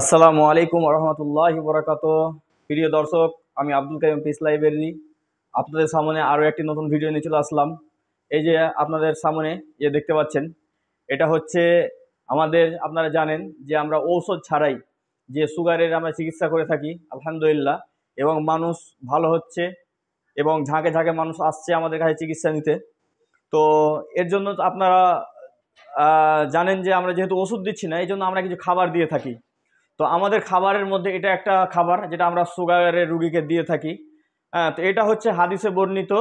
আসসালামু আলাইকুম রহমতুল্লাহি বরাকাত প্রিয় দর্শক আমি আব্দুল কাইম পিস লাইব্রেরি আপনাদের সামনে আরও একটি নতুন ভিডিও নিয়ে চলে আসলাম এই যে আপনাদের সামনে যে দেখতে পাচ্ছেন এটা হচ্ছে আমাদের আপনারা জানেন যে আমরা ঔষধ ছাড়াই যে সুগারের আমরা চিকিৎসা করে থাকি আলহামদুলিল্লাহ এবং মানুষ ভালো হচ্ছে এবং ঝাঁকে ঝাঁকে মানুষ আসছে আমাদের কাছে চিকিৎসা নিতে তো এর জন্য আপনারা জানেন যে আমরা যেহেতু ওষুধ দিচ্ছি না এই জন্য আমরা কিছু খাবার দিয়ে থাকি তো আমাদের খাবারের মধ্যে এটা একটা খাবার যেটা আমরা সুগারের রুগীকে দিয়ে থাকি হ্যাঁ তো এটা হচ্ছে হাদিসে বর্ণিত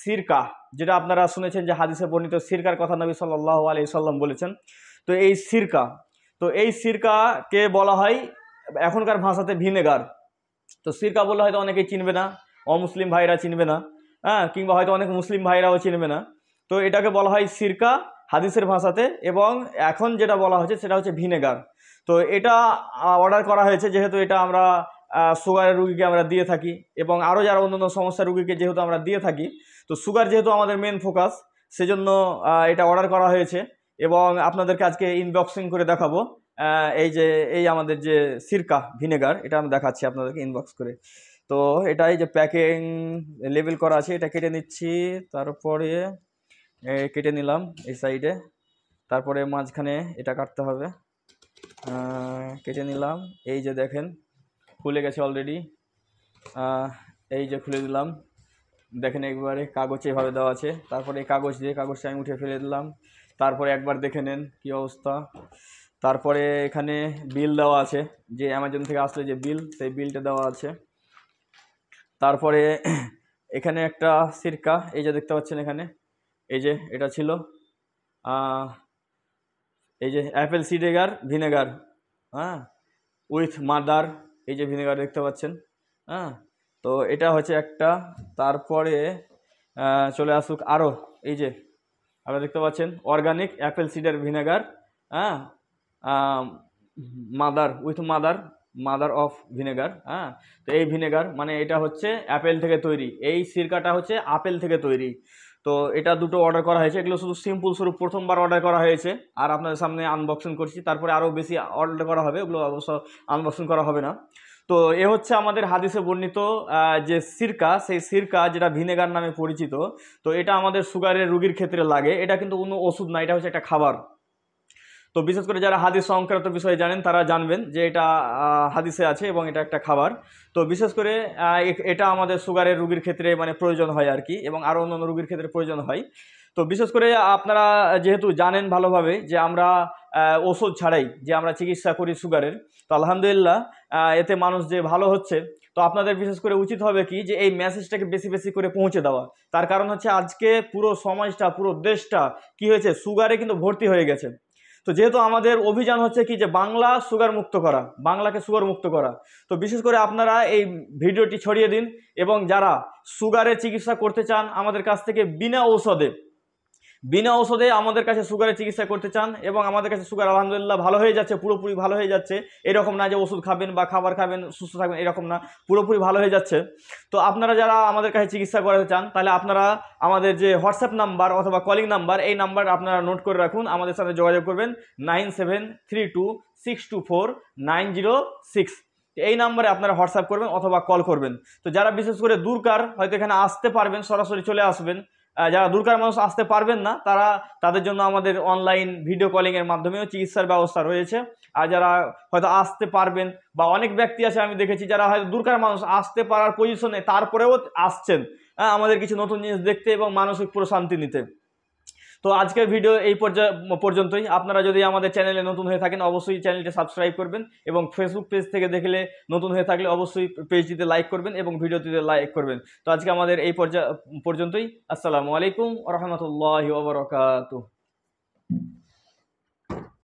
সিরকা যেটা আপনারা শুনেছেন যে হাদিসে বর্ণিত সিরকার কথা নবী সাল্লাহ আলি সাল্লাম বলেছেন তো এই সিরকা তো এই সিরকাকে বলা হয় এখনকার ভাষাতে ভিনেগার তো সিরকা বললে হয়তো অনেকেই চিনবে না অমুসলিম ভাইরা চিনবে না হ্যাঁ কিংবা হয়তো অনেক মুসলিম ভাইরাও চিনবে না তো এটাকে বলা হয় সিরকা হাদিসের ভাষাতে এবং এখন যেটা বলা হচ্ছে সেটা হচ্ছে ভিনেগার তো এটা অর্ডার করা হয়েছে যেহেতু এটা আমরা সুগারের রুগীকে আমরা দিয়ে থাকি এবং আরও যারা অন্যান্য সমস্যার রুগীকে যেহেতু আমরা দিয়ে থাকি তো সুগার যেহেতু আমাদের মেন ফোকাস সেজন্য এটা অর্ডার করা হয়েছে এবং আপনাদেরকে আজকে ইনবক্সিং করে দেখাবো এই যে এই আমাদের যে সিরকা ভিনেগার এটা আমি দেখাচ্ছি আপনাদেরকে ইনবক্স করে তো এটা এই যে প্যাকিং লেবেল করা আছে এটা কেটে নিচ্ছি তারপরে কেটে নিলাম এই সাইডে তারপরে মাঝখানে এটা কাটতে হবে কেটে নিলাম এই যে দেখেন খুলে গেছে অলরেডি এই যে খুলে দিলাম দেখেন একবারে কাগজ এভাবে দেওয়া আছে তারপরে এই কাগজ দিয়ে কাগজটা আমি উঠে ফেলে দিলাম তারপরে একবার দেখে নেন কি অবস্থা তারপরে এখানে বিল দেওয়া আছে যে অ্যামাজন থেকে আসলে যে বিল সেই বিলটা দেওয়া আছে তারপরে এখানে একটা সিরকা এই যে দেখতে পাচ্ছেন এখানে এই যে এটা ছিল এই যে অ্যাপেল সিডেগার ভিনেগার হ্যাঁ উইথ মাদার এই যে ভিনেগার দেখতে পাচ্ছেন হ্যাঁ তো এটা হচ্ছে একটা তারপরে চলে আসুক আরও এই যে আপনারা দেখতে পাচ্ছেন অর্গানিক অ্যাপেল সিডের ভিনেগার হ্যাঁ mother with mother mother of vinegar হ্যাঁ তো এই ভিনেগার মানে এটা হচ্ছে অ্যাপেল থেকে তৈরি এই সিরকাটা হচ্ছে আপেল থেকে তৈরি তো এটা দুটো অর্ডার করা হয়েছে এগুলো শুধু সিম্পল স্বরূপ প্রথমবার অর্ডার করা হয়েছে আর আপনাদের সামনে আনবক্সিং করছি তারপরে আরও বেশি অর্ডার করা হবে ওগুলো অবশ্য আনবক্সিং করা হবে না তো এ হচ্ছে আমাদের হাদিসে বর্ণিত যে সিরকা সেই সিরকা যেটা ভিনেগার নামে পরিচিত তো এটা আমাদের সুগারের রুগীর ক্ষেত্রে লাগে এটা কিন্তু কোনো ওষুধ না এটা হচ্ছে একটা খাবার তো বিশেষ করে যারা হাদিস সংক্রান্ত বিষয়ে জানেন তারা জানবেন যে এটা হাদিসে আছে এবং এটা একটা খাবার তো বিশেষ করে এটা আমাদের সুগারের রুগীর ক্ষেত্রে মানে প্রয়োজন হয় আর কি এবং আরও অন্যান্য রুগীর ক্ষেত্রে প্রয়োজন হয় তো বিশেষ করে আপনারা যেহেতু জানেন ভালোভাবে যে আমরা ওষুধ ছাড়াই যে আমরা চিকিৎসা করি সুগারের তো আলহামদুলিল্লাহ এতে মানুষ যে ভালো হচ্ছে তো আপনাদের বিশেষ করে উচিত হবে কি যে এই মেসেজটাকে বেশি বেশি করে পৌঁছে দেওয়া তার কারণ হচ্ছে আজকে পুরো সমাজটা পুরো দেশটা কি হয়েছে সুগারে কিন্তু ভর্তি হয়ে গেছে তো যেহেতু আমাদের অভিযান হচ্ছে কি যে বাংলা সুগার মুক্ত করা বাংলাকে সুগার মুক্ত করা তো বিশেষ করে আপনারা এই ভিডিওটি ছড়িয়ে দিন এবং যারা সুগারের চিকিৎসা করতে চান আমাদের কাছ থেকে বিনা ঔষধে বিনা ওষুধে আমাদের কাছে সুগারের চিকিৎসা করতে চান এবং আমাদের কাছে সুগার আলহামদুলিল্লাহ ভালো হয়ে যাচ্ছে পুরোপুরি ভালো হয়ে যাচ্ছে এরকম না যে ওষুধ খাবেন বা খাবার খাবেন সুস্থ থাকবেন এরকম না পুরোপুরি ভালো হয়ে যাচ্ছে তো আপনারা যারা আমাদের কাছে চিকিৎসা করাতে চান তাহলে আপনারা আমাদের যে হোয়াটসঅ্যাপ নাম্বার অথবা কলিং নাম্বার এই নাম্বার আপনারা নোট করে রাখুন আমাদের সাথে যোগাযোগ করবেন nine seven three two six two four nine zero six এই নাম্বারে আপনারা হোয়াটসঅ্যাপ করবেন অথবা কল করবেন তো যারা বিশেষ করে দূরকার হয়তো এখানে আসতে পারবেন সরাসরি চলে আসবেন যারা দুর্গার মানুষ আসতে পারবেন না তারা তাদের জন্য আমাদের অনলাইন ভিডিও কলিংয়ের মাধ্যমেও চিকিৎসার ব্যবস্থা রয়েছে আর যারা হয়তো আসতে পারবেন বা অনেক ব্যক্তি আছে আমি দেখেছি যারা হয়তো দুর্গার মানুষ আসতে পারার পজিশনে তারপরেও আসছেন আমাদের কিছু নতুন জিনিস দেখতে এবং মানসিক প্রশান্তি নিতে তো আজকের ভিডিও এই পর্যন্তই আপনারা যদি আমাদের চ্যানেলে নতুন হয়ে থাকেন অবশ্যই চ্যানেলটি সাবস্ক্রাইব করবেন এবং ফেসবুক পেজ থেকে দেখলে নতুন হয়ে থাকলে অবশ্যই পেজটিতে লাইক করবেন এবং ভিডিওটিতে লাইক করবেন তো আজকে আমাদের এই পর্যন্তই আসসালামু আলাইকুম রহমতুল্লাহ ওবরাকাত